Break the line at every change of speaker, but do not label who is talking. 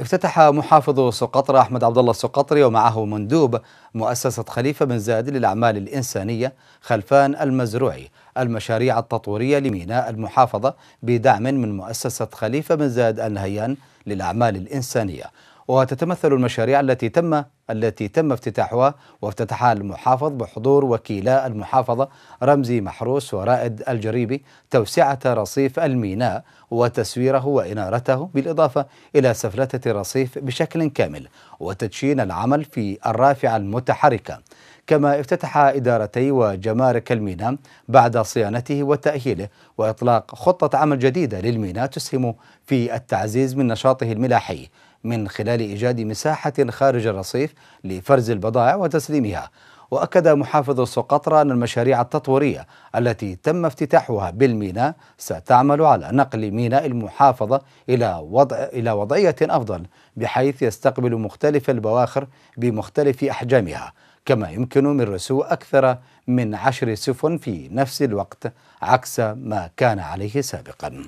افتتح محافظ سقطرى أحمد عبد الله السقطري ومعه مندوب مؤسسة خليفة بن زايد للأعمال الإنسانية خلفان المزروعي المشاريع التطويرية لميناء المحافظة بدعم من مؤسسة خليفة بن زايد النهيان للأعمال الإنسانية وتتمثل المشاريع التي تم التي تم افتتاحها وافتتحها المحافظ بحضور وكيلا المحافظة رمزي محروس ورائد الجريبي توسعة رصيف الميناء وتسويره وإنارته بالإضافة إلى سفلتة الرصيف بشكل كامل وتدشين العمل في الرافعة المتحركة كما افتتح إدارتي وجمارك الميناء بعد صيانته وتأهيله وإطلاق خطة عمل جديدة للميناء تسهم في التعزيز من نشاطه الملاحي من خلال إيجاد مساحة خارج الرصيف لفرز البضائع وتسليمها وأكد محافظ سقطرى أن المشاريع التطويرية التي تم افتتاحها بالميناء ستعمل على نقل ميناء المحافظة إلى وضع إلى وضعية أفضل بحيث يستقبل مختلف البواخر بمختلف أحجامها كما يمكن من رسو أكثر من عشر سفن في نفس الوقت عكس ما كان عليه سابقاً